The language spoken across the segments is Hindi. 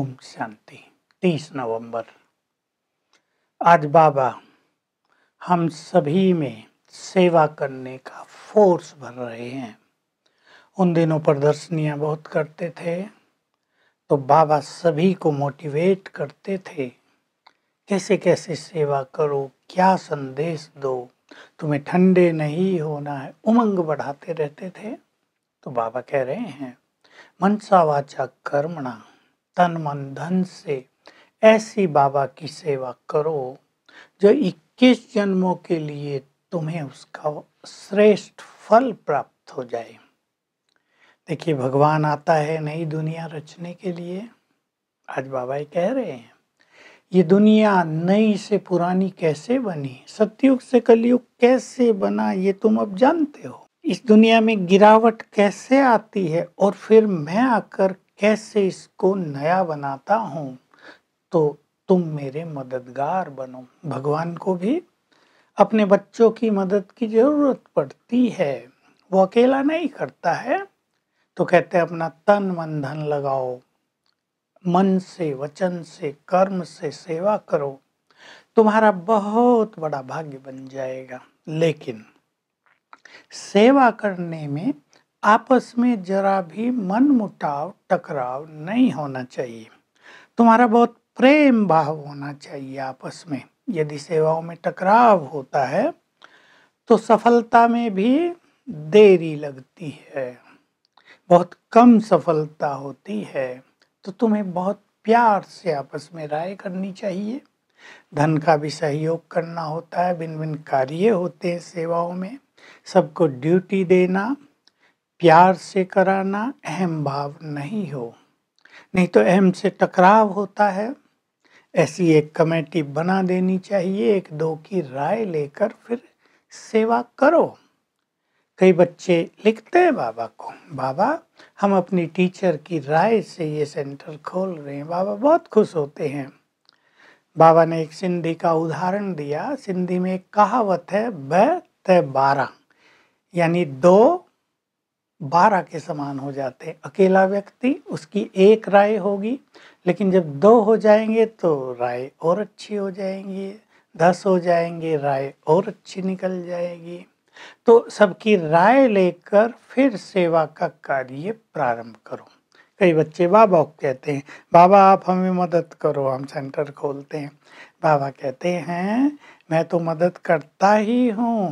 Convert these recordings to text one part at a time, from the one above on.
ओम शांति तीस नवंबर आज बाबा हम सभी में सेवा करने का फोर्स भर रहे हैं उन दिनों प्रदर्शनियाँ बहुत करते थे तो बाबा सभी को मोटिवेट करते थे कैसे कैसे सेवा करो क्या संदेश दो तुम्हें ठंडे नहीं होना है उमंग बढ़ाते रहते थे तो बाबा कह रहे हैं मनसा वाचा कर्मणा तन मन धन से ऐसी बाबा की सेवा करो जो 21 जन्मों के लिए तुम्हें उसका श्रेष्ठ फल प्राप्त हो जाए देखिए भगवान आता है नई दुनिया रचने के लिए आज बाबा कह रहे हैं ये दुनिया नई से पुरानी कैसे बनी सत्युग से कलयुग कैसे बना ये तुम अब जानते हो इस दुनिया में गिरावट कैसे आती है और फिर मैं आकर कैसे इसको नया बनाता हूँ तो तुम मेरे मददगार बनो भगवान को भी अपने बच्चों की मदद की जरूरत पड़ती है वो अकेला नहीं करता है तो कहते हैं अपना तन मन धन लगाओ मन से वचन से कर्म से सेवा करो तुम्हारा बहुत बड़ा भाग्य बन जाएगा लेकिन सेवा करने में आपस में जरा भी मन मुटाव टकराव नहीं होना चाहिए तुम्हारा बहुत प्रेम भाव होना चाहिए आपस में यदि सेवाओं में टकराव होता है तो सफलता में भी देरी लगती है बहुत कम सफलता होती है तो तुम्हें बहुत प्यार से आपस में राय करनी चाहिए धन का भी सहयोग करना होता है भिन्न भिन्न कार्य होते हैं सेवाओं में सबको ड्यूटी देना प्यार से कराना अहम भाव नहीं हो नहीं तो अहम से टकराव होता है ऐसी एक कमेटी बना देनी चाहिए एक दो की राय लेकर फिर सेवा करो कई बच्चे लिखते हैं बाबा को बाबा हम अपनी टीचर की राय से ये सेंटर खोल रहे हैं बाबा बहुत खुश होते हैं बाबा ने एक सिंधी का उदाहरण दिया सिंधी में एक कहावत है ब बारह यानी दो बारह के समान हो जाते हैं अकेला व्यक्ति उसकी एक राय होगी लेकिन जब दो हो जाएंगे तो राय और अच्छी हो जाएंगी दस हो जाएंगे राय और अच्छी निकल जाएगी तो सबकी राय लेकर फिर सेवा का कार्य प्रारंभ करो कई बच्चे बाबा को कहते हैं बाबा आप हमें मदद करो हम सेंटर खोलते हैं बाबा कहते हैं मैं तो मदद करता ही हूँ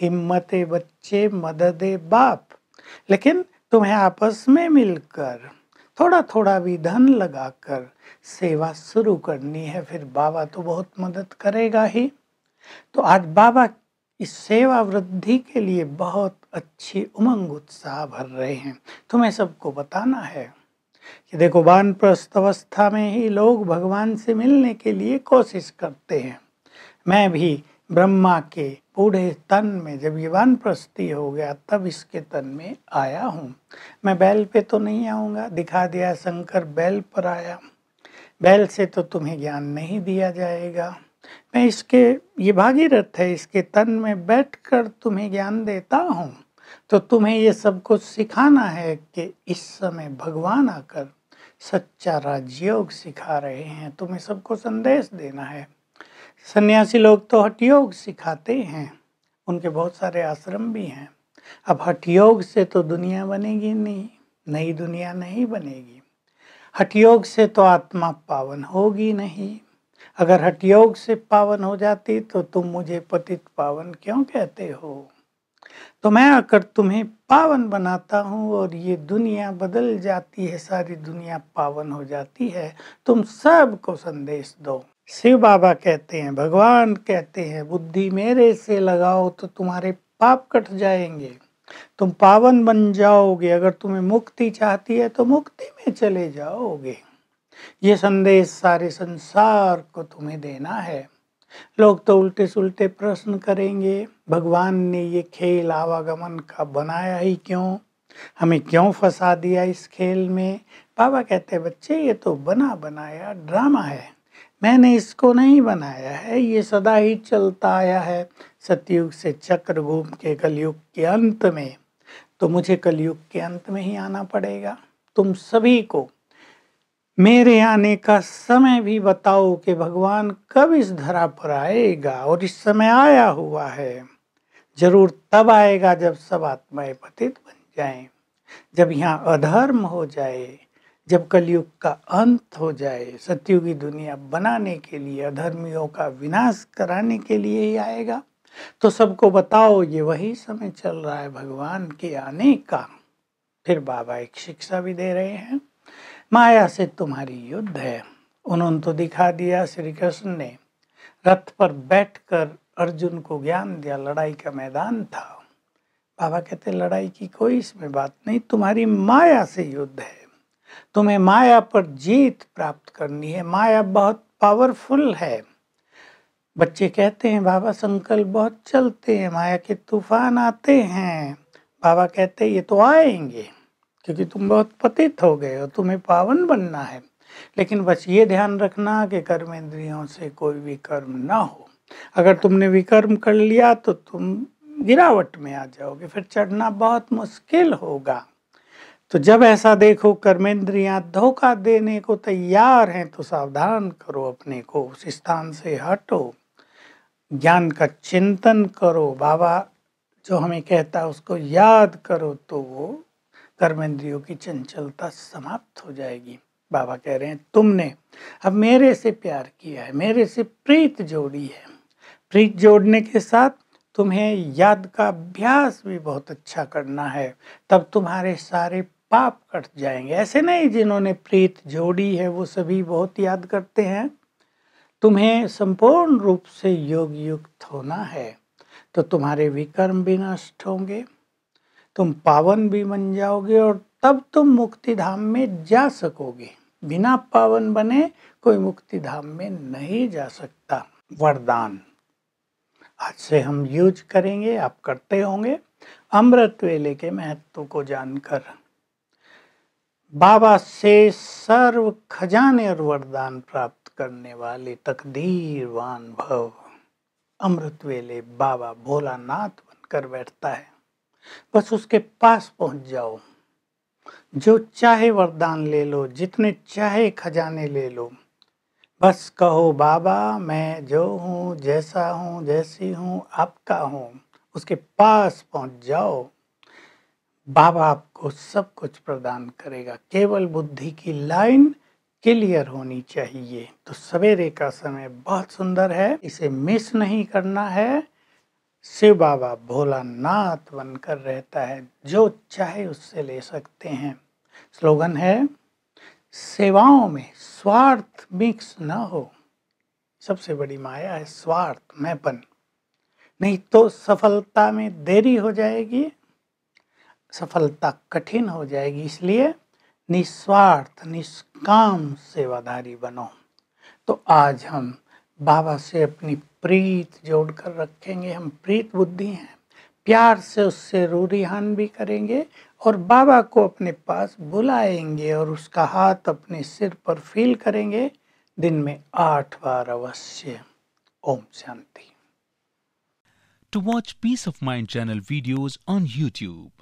हिम्मत बच्चे मदद बाप लेकिन तुम्हें आपस में मिलकर थोड़ा थोड़ा भी धन लगाकर सेवा शुरू करनी है फिर बाबा तो बहुत मदद करेगा ही तो आज बाबा इस सेवा वृद्धि के लिए बहुत अच्छी उमंग उत्साह भर रहे हैं तुम्हें सबको बताना है कि देखो प्रस्त अवस्था में ही लोग भगवान से मिलने के लिए कोशिश करते हैं मैं भी ब्रह्मा के बूढ़े तन में जब युवान प्रस्ती हो गया तब इसके तन में आया हूँ मैं बैल पे तो नहीं आऊँगा दिखा दिया शंकर बैल पर आया बैल से तो तुम्हें ज्ञान नहीं दिया जाएगा मैं इसके ये भागीरथ है इसके तन में बैठकर तुम्हें ज्ञान देता हूँ तो तुम्हें ये सब कुछ सिखाना है कि इस समय भगवान आकर सच्चा राजयोग सिखा रहे हैं तुम्हें सबको संदेश देना है सन्यासी लोग तो हठ योग सिखाते हैं उनके बहुत सारे आश्रम भी हैं अब हठ योग से तो दुनिया बनेगी नहीं नई दुनिया नहीं बनेगी हठ योग से तो आत्मा पावन होगी नहीं अगर हठ योग से पावन हो जाती तो तुम मुझे पतित पावन क्यों कहते हो तो मैं आकर तुम्हें पावन बनाता हूँ और ये दुनिया बदल जाती है सारी दुनिया पावन हो जाती है तुम सबको संदेश दो शिव बाबा कहते हैं भगवान कहते हैं बुद्धि मेरे से लगाओ तो तुम्हारे पाप कट जाएंगे तुम पावन बन जाओगे अगर तुम्हें मुक्ति चाहती है तो मुक्ति में चले जाओगे ये संदेश सारे संसार को तुम्हें देना है लोग तो उल्टे सुलटे प्रश्न करेंगे भगवान ने ये खेल आवागमन का बनाया ही क्यों हमें क्यों फंसा दिया इस खेल में बाबा कहते हैं बच्चे ये तो बना बनाया ड्रामा है मैंने इसको नहीं बनाया है ये सदा ही चलता आया है सतयुग से चक्र घूम के कलयुग के अंत में तो मुझे कलयुग के अंत में ही आना पड़ेगा तुम सभी को मेरे आने का समय भी बताओ कि भगवान कब इस धरा पर आएगा और इस समय आया हुआ है जरूर तब आएगा जब सब आत्माएं पतित बन जाएं, जब यहाँ अधर्म हो जाए जब कलयुग का अंत हो जाए सत्युगी दुनिया बनाने के लिए अधर्मियों का विनाश कराने के लिए ही आएगा तो सबको बताओ ये वही समय चल रहा है भगवान के आने का फिर बाबा एक शिक्षा भी दे रहे हैं माया से तुम्हारी युद्ध है उन्होंने तो दिखा दिया श्री कृष्ण ने रथ पर बैठकर अर्जुन को ज्ञान दिया लड़ाई का मैदान था बाबा कहते लड़ाई की कोई इसमें बात नहीं तुम्हारी माया से युद्ध है तुम्हें माया पर जीत प्राप्त करनी है माया बहुत पावरफुल है बच्चे कहते हैं बाबा संकल्प बहुत चलते हैं माया के तूफान आते हैं बाबा कहते हैं ये तो आएंगे क्योंकि तुम बहुत पतित हो गए हो तुम्हें पावन बनना है लेकिन बस ये ध्यान रखना कि कर्म इंद्रियों से कोई भी कर्म ना हो अगर तुमने विकर्म कर लिया तो तुम गिरावट में आ जाओगे फिर चढ़ना बहुत मुश्किल होगा तो जब ऐसा देखो कर्मेंद्रियां धोखा देने को तैयार हैं तो सावधान करो अपने को उस स्थान से हटो ज्ञान का चिंतन करो बाबा जो हमें कहता है उसको याद करो तो वो कर्मेंद्रियों की चंचलता समाप्त हो जाएगी बाबा कह रहे हैं तुमने अब मेरे से प्यार किया है मेरे से प्रीत जोड़ी है प्रीत जोड़ने के साथ तुम्हें याद का अभ्यास भी बहुत अच्छा करना है तब तुम्हारे सारे पाप कट जाएंगे ऐसे नहीं जिन्होंने प्रीत जोड़ी है वो सभी बहुत याद करते हैं तुम्हें संपूर्ण रूप से योग युक्त होना है तो तुम्हारे विकर्म भी नष्ट होंगे तुम पावन भी बन जाओगे और तब तुम मुक्ति धाम में जा सकोगे बिना पावन बने कोई मुक्ति धाम में नहीं जा सकता वरदान आज से हम यूज करेंगे आप करते होंगे अमृत वेले के महत्व को जानकर बाबा से सर्व खजाने और वरदान प्राप्त करने वाले तकदीरवान भव अमृत वेले बाबा भोलानाथ बनकर बैठता है बस उसके पास पहुंच जाओ जो चाहे वरदान ले लो जितने चाहे खजाने ले लो बस कहो बाबा मैं जो हूँ जैसा हूँ जैसी हूँ आपका हूँ उसके पास पहुंच जाओ बाबा आपको सब कुछ प्रदान करेगा केवल बुद्धि की लाइन क्लियर होनी चाहिए तो सवेरे का समय बहुत सुंदर है इसे मिस नहीं करना है शिव बाबा भोलानाथ बनकर रहता है जो चाहे उससे ले सकते हैं स्लोगन है सेवाओं में स्वार्थ मिक्स न हो सबसे बड़ी माया है स्वार्थ मैपन नहीं तो सफलता में देरी हो जाएगी सफलता कठिन हो जाएगी इसलिए निस्वार्थ निष्काम सेवाधारी बनो तो आज हम बाबा से अपनी प्रीत जोड़ कर रखेंगे हम प्रीत बुद्धि हैं प्यार से उससे रिहान भी करेंगे और बाबा को अपने पास बुलाएंगे और उसका हाथ अपने सिर पर फील करेंगे दिन में आठ बार अवश्य Om Shanti to watch peace of mind channel videos on YouTube